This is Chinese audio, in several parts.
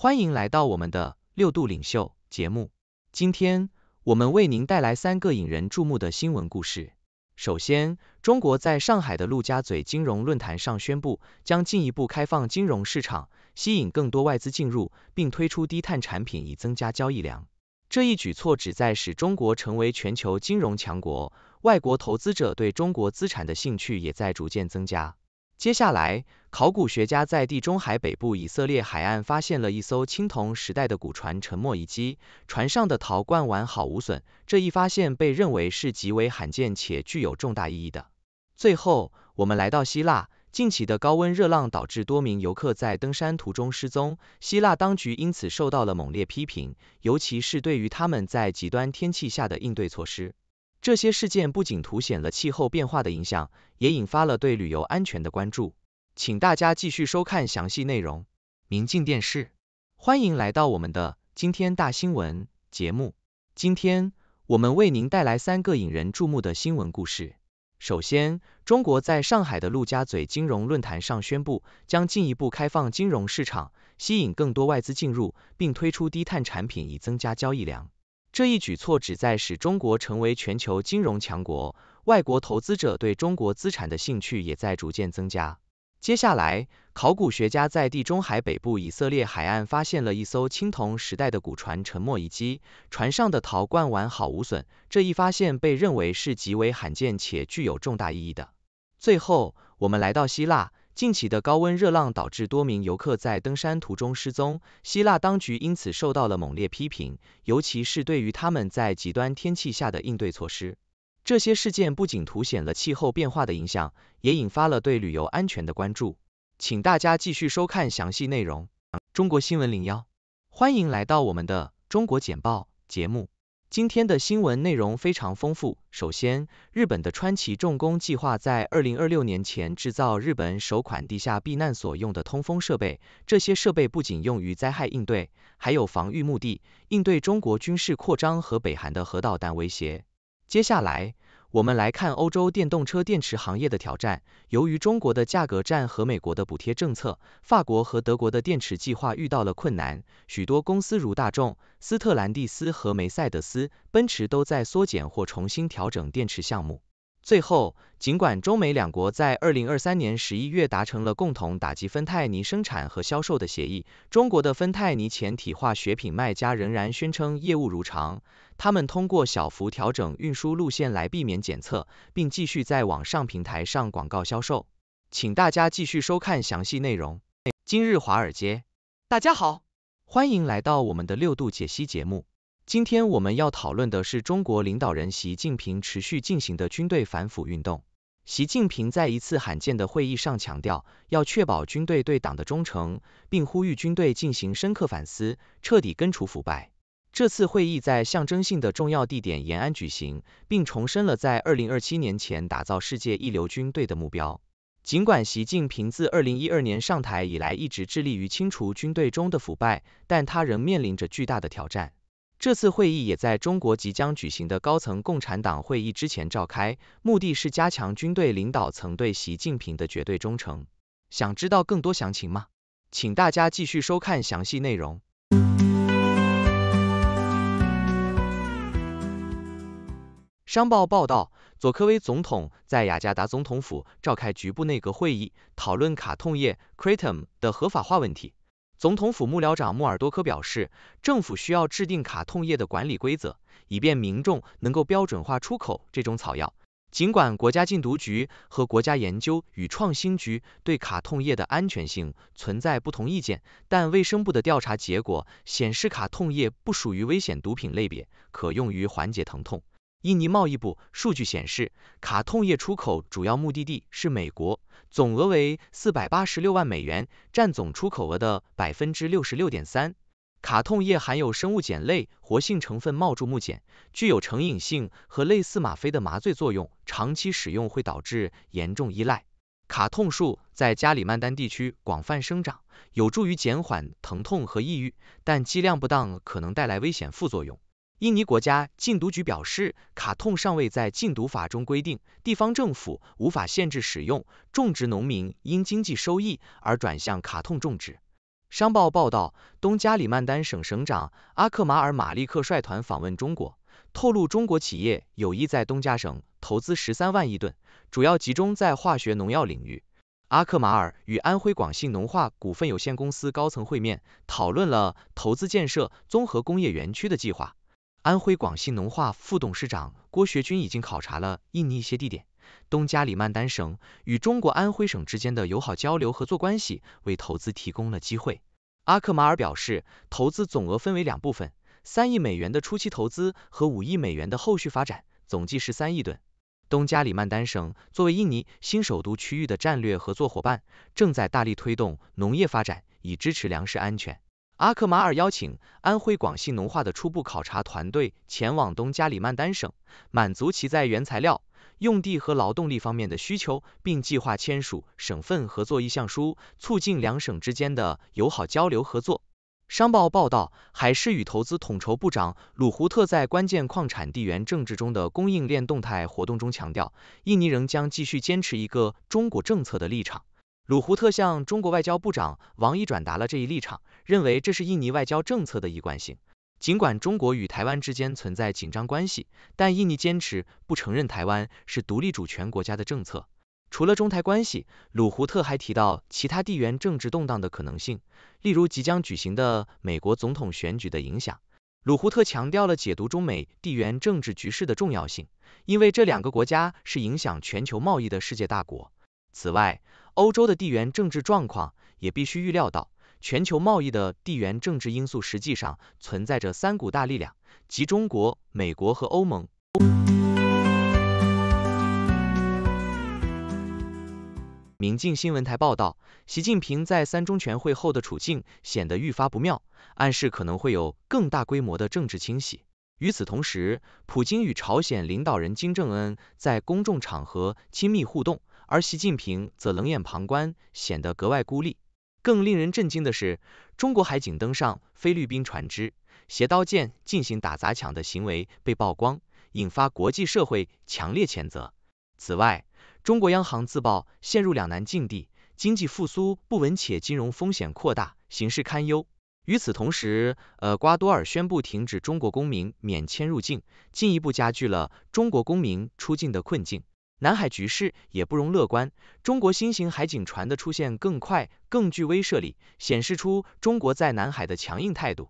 欢迎来到我们的六度领袖节目。今天我们为您带来三个引人注目的新闻故事。首先，中国在上海的陆家嘴金融论坛上宣布，将进一步开放金融市场，吸引更多外资进入，并推出低碳产品以增加交易量。这一举措旨在使中国成为全球金融强国。外国投资者对中国资产的兴趣也在逐渐增加。接下来，考古学家在地中海北部以色列海岸发现了一艘青铜时代的古船沉没遗迹，船上的陶罐完好无损。这一发现被认为是极为罕见且具有重大意义的。最后，我们来到希腊，近期的高温热浪导致多名游客在登山途中失踪，希腊当局因此受到了猛烈批评，尤其是对于他们在极端天气下的应对措施。这些事件不仅凸显了气候变化的影响，也引发了对旅游安全的关注。请大家继续收看详细内容。明镜电视，欢迎来到我们的今天大新闻节目。今天我们为您带来三个引人注目的新闻故事。首先，中国在上海的陆家嘴金融论坛上宣布，将进一步开放金融市场，吸引更多外资进入，并推出低碳产品以增加交易量。这一举措旨在使中国成为全球金融强国，外国投资者对中国资产的兴趣也在逐渐增加。接下来，考古学家在地中海北部以色列海岸发现了一艘青铜时代的古船沉没遗迹，船上的陶罐完好无损，这一发现被认为是极为罕见且具有重大意义的。最后，我们来到希腊。近期的高温热浪导致多名游客在登山途中失踪，希腊当局因此受到了猛烈批评，尤其是对于他们在极端天气下的应对措施。这些事件不仅凸显了气候变化的影响，也引发了对旅游安全的关注。请大家继续收看详细内容。中国新闻零幺，欢迎来到我们的中国简报节目。今天的新闻内容非常丰富。首先，日本的川崎重工计划在二零二六年前制造日本首款地下避难所用的通风设备。这些设备不仅用于灾害应对，还有防御目的，应对中国军事扩张和北韩的核导弹威胁。接下来，我们来看欧洲电动车电池行业的挑战。由于中国的价格战和美国的补贴政策，法国和德国的电池计划遇到了困难。许多公司如大众、斯特兰蒂斯和梅赛德斯奔驰都在缩减或重新调整电池项目。最后，尽管中美两国在二零二三年十一月达成了共同打击芬太尼生产和销售的协议，中国的芬太尼前体化学品卖家仍然宣称业务如常。他们通过小幅调整运输路线来避免检测，并继续在网上平台上广告销售。请大家继续收看详细内容。今日华尔街，大家好，欢迎来到我们的六度解析节目。今天我们要讨论的是中国领导人习近平持续进行的军队反腐运动。习近平在一次罕见的会议上强调，要确保军队对党的忠诚，并呼吁军队进行深刻反思，彻底根除腐败。这次会议在象征性的重要地点延安举行，并重申了在二零二七年前打造世界一流军队的目标。尽管习近平自二零一二年上台以来一直致力于清除军队中的腐败，但他仍面临着巨大的挑战。这次会议也在中国即将举行的高层共产党会议之前召开，目的是加强军队领导层对习近平的绝对忠诚。想知道更多详情吗？请大家继续收看详细内容。商报报道，佐科威总统在雅加达总统府召开局部内阁会议，讨论卡痛业 （Kratom） 的合法化问题。总统府幕僚长穆尔多科表示，政府需要制定卡痛液的管理规则，以便民众能够标准化出口这种草药。尽管国家禁毒局和国家研究与创新局对卡痛液的安全性存在不同意见，但卫生部的调查结果显示，卡痛液不属于危险毒品类别，可用于缓解疼痛。印尼贸易部数据显示，卡痛业出口主要目的地是美国，总额为四百八十六万美元，占总出口额的百分之六十六点三。卡痛业含有生物碱类活性成分冒竹木碱，具有成瘾性和类似吗啡的麻醉作用，长期使用会导致严重依赖。卡痛树在加里曼丹地区广泛生长，有助于减缓疼痛和抑郁，但剂量不当可能带来危险副作用。印尼国家禁毒局表示，卡痛尚未在禁毒法中规定，地方政府无法限制使用。种植农民因经济收益而转向卡痛种植。商报报道，东加里曼丹省省长阿克马尔马利克率团访问中国，透露中国企业有意在东加省投资十三万亿吨，主要集中在化学农药领域。阿克马尔与安徽广信农化股份有限公司高层会面，讨论了投资建设综合工业园区的计划。安徽广信农化副董事长郭学军已经考察了印尼一些地点，东加里曼丹省与中国安徽省之间的友好交流合作关系为投资提供了机会。阿克马尔表示，投资总额分为两部分：三亿美元的初期投资和五亿美元的后续发展，总计十三亿吨。东加里曼丹省作为印尼新首都区域的战略合作伙伴，正在大力推动农业发展，以支持粮食安全。阿克马尔邀请安徽、广信农化的初步考察团队前往东加里曼丹省，满足其在原材料、用地和劳动力方面的需求，并计划签署省份合作意向书，促进两省之间的友好交流合作。商报报道，海事与投资统筹部长鲁胡特在关键矿产地缘政治中的供应链动态活动中强调，印尼仍将继续坚持一个中国政策的立场。鲁胡特向中国外交部长王毅转达了这一立场，认为这是印尼外交政策的一贯性。尽管中国与台湾之间存在紧张关系，但印尼坚持不承认台湾是独立主权国家的政策。除了中台关系，鲁胡特还提到其他地缘政治动荡的可能性，例如即将举行的美国总统选举的影响。鲁胡特强调了解读中美地缘政治局势的重要性，因为这两个国家是影响全球贸易的世界大国。此外，欧洲的地缘政治状况也必须预料到，全球贸易的地缘政治因素实际上存在着三股大力量，即中国、美国和欧盟。明镜新闻台报道，习近平在三中全会后的处境显得愈发不妙，暗示可能会有更大规模的政治清洗。与此同时，普京与朝鲜领导人金正恩在公众场合亲密互动。而习近平则冷眼旁观，显得格外孤立。更令人震惊的是，中国海警登上菲律宾船只，携刀剑进行打砸抢的行为被曝光，引发国际社会强烈谴责。此外，中国央行自曝陷入两难境地，经济复苏不稳且金融风险扩大，形势堪忧。与此同时，厄瓜多尔宣布停止中国公民免签入境，进一步加剧了中国公民出境的困境。南海局势也不容乐观，中国新型海警船的出现更快、更具威慑力，显示出中国在南海的强硬态度。《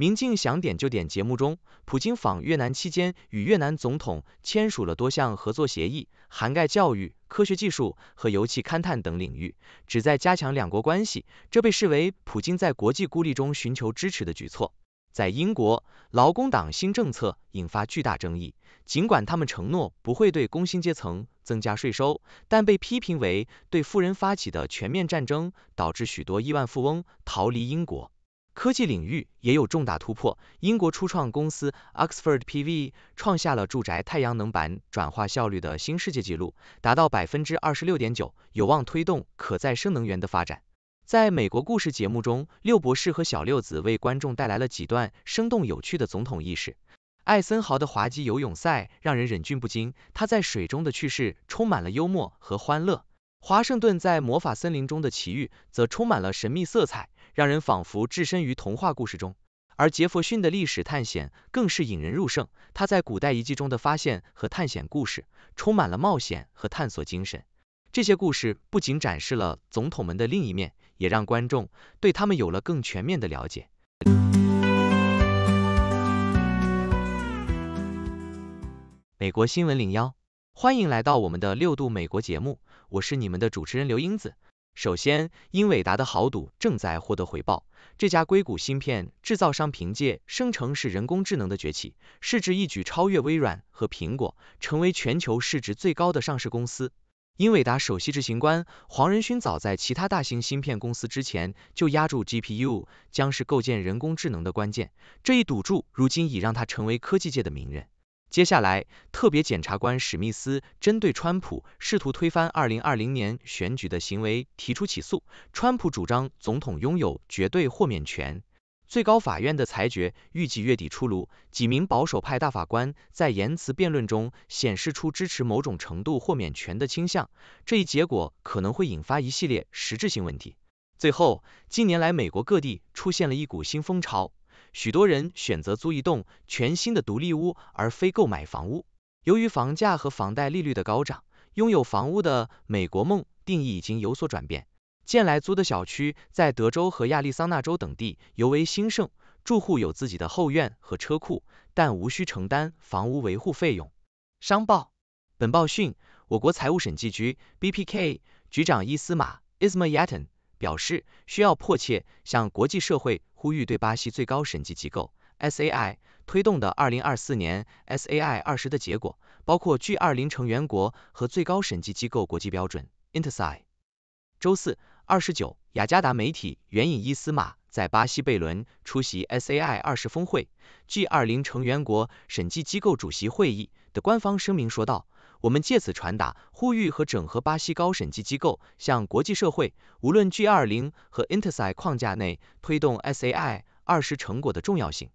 明镜想点就点》节目中，普京访越南期间与越南总统签署了多项合作协议，涵盖教育、科学技术和油气勘探等领域，旨在加强两国关系。这被视为普京在国际孤立中寻求支持的举措。在英国，劳工党新政策引发巨大争议。尽管他们承诺不会对工薪阶层增加税收，但被批评为对富人发起的全面战争，导致许多亿万富翁逃离英国。科技领域也有重大突破，英国初创公司 Oxford PV 创下了住宅太阳能板转化效率的新世界纪录，达到百分之二十六点九，有望推动可再生能源的发展。在美国故事节目中，六博士和小六子为观众带来了几段生动有趣的总统意识。艾森豪的滑稽游泳赛让人忍俊不禁，他在水中的趣事充满了幽默和欢乐。华盛顿在魔法森林中的奇遇则充满了神秘色彩，让人仿佛置身于童话故事中。而杰弗逊的历史探险更是引人入胜，他在古代遗迹中的发现和探险故事充满了冒险和探索精神。这些故事不仅展示了总统们的另一面。也让观众对他们有了更全面的了解。美国新闻零幺，欢迎来到我们的六度美国节目，我是你们的主持人刘英子。首先，英伟达的豪赌正在获得回报。这家硅谷芯片制造商凭借生成式人工智能的崛起，市值一举超越微软和苹果，成为全球市值最高的上市公司。英伟达首席执行官黄仁勋早在其他大型芯片公司之前就押注 GPU 将是构建人工智能的关键，这一赌注如今已让他成为科技界的名人。接下来，特别检察官史密斯针对川普试图推翻二零二零年选举的行为提出起诉。川普主张总统拥有绝对豁免权。最高法院的裁决预计月底出炉。几名保守派大法官在言辞辩论中显示出支持某种程度豁免权的倾向。这一结果可能会引发一系列实质性问题。最后，近年来美国各地出现了一股新风潮，许多人选择租一栋全新的独立屋，而非购买房屋。由于房价和房贷利率的高涨，拥有房屋的美国梦定义已经有所转变。建来租的小区在德州和亚利桑那州等地尤为兴盛，住户有自己的后院和车库，但无需承担房屋维护费用。商报，本报讯，我国财务审计局 BPK 局长伊斯马 Isma Yatin 表示，需要迫切向国际社会呼吁，对巴西最高审计机构 SAI 推动的2024年 SAI 二十的结果，包括 G20 成员国和最高审计机构国际标准 Intersi 周四。二十九，雅加达媒体援引伊斯马在巴西贝伦出席 S A I 二十峰会 G 二零成员国审计机构主席会议的官方声明说道：“我们借此传达呼吁和整合巴西高审计机构向国际社会，无论 G 二零和 Intersi 框架内推动 S A I 二十成果的重要性。”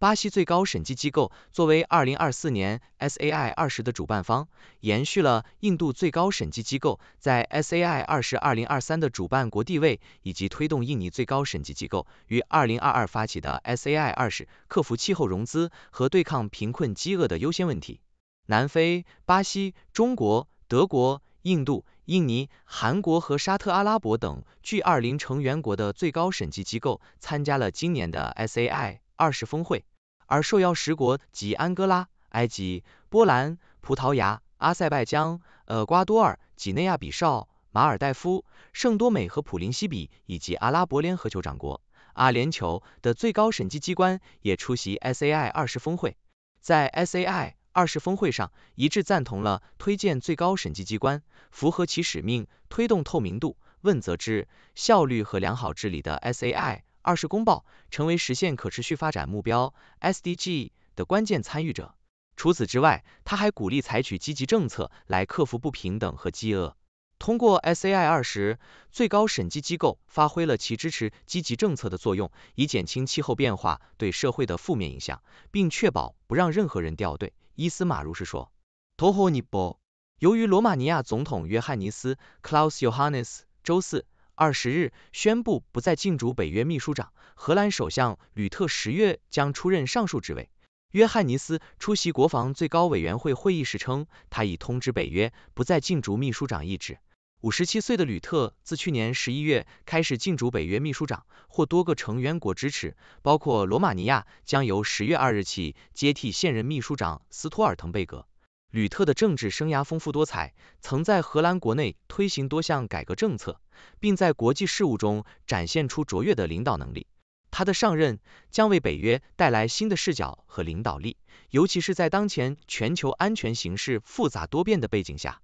巴西最高审计机构作为2024年 SAI 二十的主办方，延续了印度最高审计机构在 SAI 二十2023的主办国地位，以及推动印尼最高审计机构于2022发起的 SAI 二十克服气候融资和对抗贫困饥饿的优先问题。南非、巴西、中国、德国、印度、印尼、韩国和沙特阿拉伯等 G20 成员国的最高审计机构参加了今年的 SAI。二十峰会，而受邀十国及安哥拉、埃及、波兰、葡萄牙、阿塞拜疆、厄瓜多尔、几内亚比绍、马尔代夫、圣多美和普林西比以及阿拉伯联合酋长国阿联酋的最高审计机关也出席 SAI 二十峰会。在 SAI 二十峰会上，一致赞同了推荐最高审计机关符合其使命，推动透明度、问责制、效率和良好治理的 SAI。二是公报成为实现可持续发展目标 （SDG） 的关键参与者。除此之外，他还鼓励采取积极政策来克服不平等和饥饿。通过 SAI 二十，最高审计机构发挥了其支持积极政策的作用，以减轻气候变化对社会的负面影响，并确保不让任何人掉队。伊斯马如是说。由于罗马尼亚总统约翰尼斯 （Claus Johannes） 周四。二十日宣布不再竞逐北约秘书长。荷兰首相吕特十月将出任上述职位。约翰尼斯出席国防最高委员会会议时称，他已通知北约不再竞逐秘书长一职。五十七岁的吕特自去年十一月开始竞逐北约秘书长，获多个成员国支持，包括罗马尼亚。将由十月二日起接替现任秘书长斯托尔滕贝格。吕特的政治生涯丰富多彩，曾在荷兰国内推行多项改革政策，并在国际事务中展现出卓越的领导能力。他的上任将为北约带来新的视角和领导力，尤其是在当前全球安全形势复杂多变的背景下。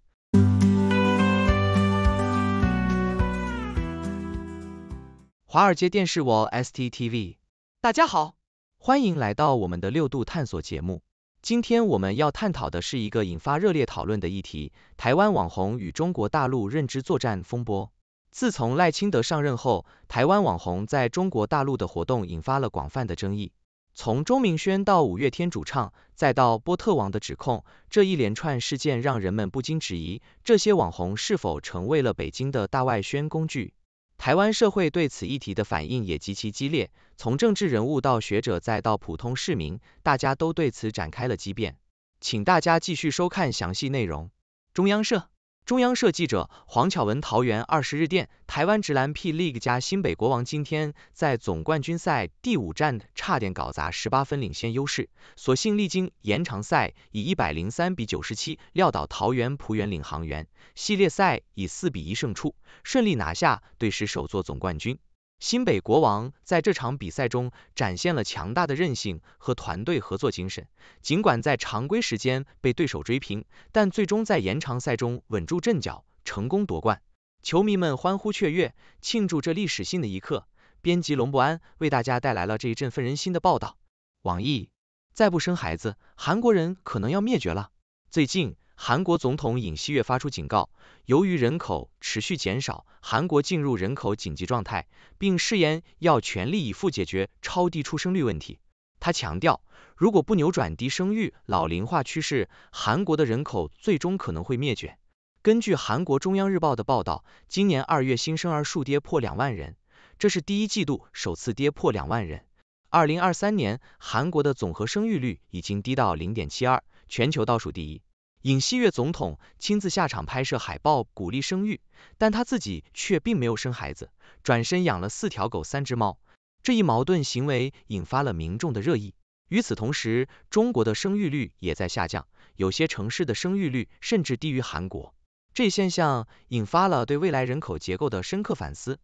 华尔街电视网 STTV，大家好，欢迎来到我们的六度探索节目。今天我们要探讨的是一个引发热烈讨论的议题——台湾网红与中国大陆认知作战风波。自从赖清德上任后，台湾网红在中国大陆的活动引发了广泛的争议。从钟明轩到五月天主唱，再到波特王的指控，这一连串事件让人们不禁质疑：这些网红是否成为了北京的大外宣工具？台湾社会对此议题的反应也极其激烈，从政治人物到学者再到普通市民，大家都对此展开了激辩。请大家继续收看详细内容。中央社。中央社记者黄巧文桃园二十日电，台湾直蓝 P League 加新北国王今天在总冠军赛第五战差点搞砸十八分领先优势，所幸历经延长赛以一百零三比九十七撂倒桃园璞园领航员，系列赛以四比一胜出，顺利拿下队史首座总冠军。新北国王在这场比赛中展现了强大的韧性和团队合作精神，尽管在常规时间被对手追平，但最终在延长赛中稳住阵脚，成功夺冠。球迷们欢呼雀跃，庆祝这历史性的一刻。编辑龙博安为大家带来了这一振奋人心的报道。网易，再不生孩子，韩国人可能要灭绝了。最近。韩国总统尹锡月发出警告，由于人口持续减少，韩国进入人口紧急状态，并誓言要全力以赴解决超低出生率问题。他强调，如果不扭转低生育、老龄化趋势，韩国的人口最终可能会灭绝。根据韩国中央日报的报道，今年二月新生儿数跌破两万人，这是第一季度首次跌破两万人。二零二三年，韩国的总和生育率已经低到零点七二，全球倒数第一。尹锡悦总统亲自下场拍摄海报鼓励生育，但他自己却并没有生孩子，转身养了四条狗、三只猫。这一矛盾行为引发了民众的热议。与此同时，中国的生育率也在下降，有些城市的生育率甚至低于韩国。这一现象引发了对未来人口结构的深刻反思。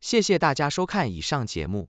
谢谢大家收看以上节目。